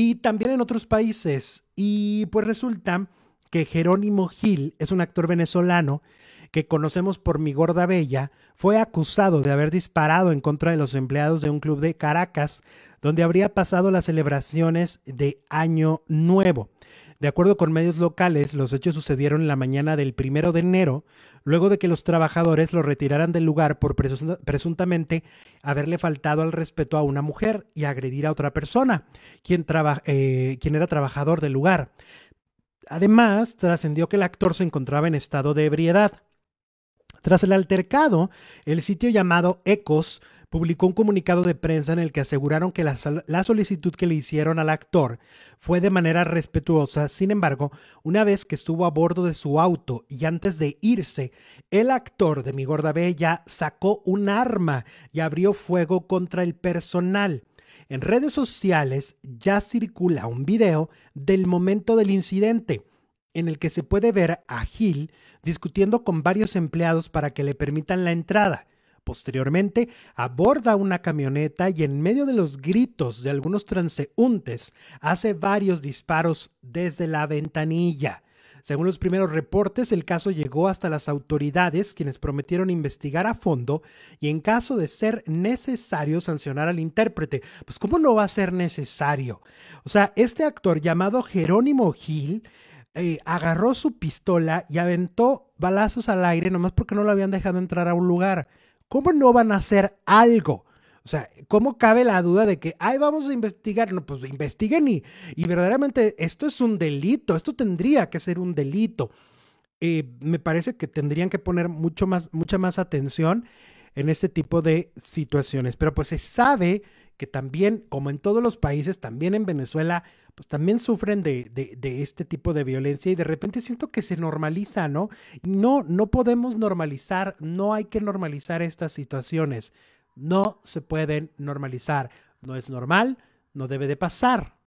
y también en otros países. Y pues resulta que Jerónimo Gil es un actor venezolano que conocemos por Mi Gorda Bella, fue acusado de haber disparado en contra de los empleados de un club de Caracas, donde habría pasado las celebraciones de Año Nuevo. De acuerdo con medios locales, los hechos sucedieron en la mañana del primero de enero, luego de que los trabajadores lo retiraran del lugar por presuntamente haberle faltado al respeto a una mujer y agredir a otra persona, quien, eh, quien era trabajador del lugar. Además, trascendió que el actor se encontraba en estado de ebriedad. Tras el altercado, el sitio llamado Ecos publicó un comunicado de prensa en el que aseguraron que la, solicitud que le hicieron al actor fue de manera respetuosa. Sin embargo, una vez que estuvo a bordo de su auto y antes de irse, el actor de Mi Gorda Bella sacó un arma y abrió fuego contra el personal. En redes sociales ya circula un video del momento del incidente en el que se puede ver a Gil discutiendo con varios empleados para que le permitan la entrada. Posteriormente, aborda una camioneta y en medio de los gritos de algunos transeúntes, hace varios disparos desde la ventanilla. Según los primeros reportes, el caso llegó hasta las autoridades, quienes prometieron investigar a fondo y en caso de ser necesario sancionar al intérprete. Pues ¿cómo no va a ser necesario? O sea, este actor llamado Jerónimo Gil eh, agarró su pistola y aventó balazos al aire nomás porque no lo habían dejado entrar a un lugar. ¿Cómo no van a hacer algo? O sea, ¿cómo cabe la duda de que, ay, vamos a investigar? No, pues investiguen y, y verdaderamente esto es un delito, esto tendría que ser un delito. Eh, me parece que tendrían que poner mucho más, mucha más atención en este tipo de situaciones. Pero pues se sabe que también, como en todos los países, también en Venezuela, pues también sufren de, este tipo de violencia y de repente siento que se normaliza, ¿no? No, no podemos normalizar, no hay que normalizar estas situaciones, no se pueden normalizar, no es normal, no debe de pasar.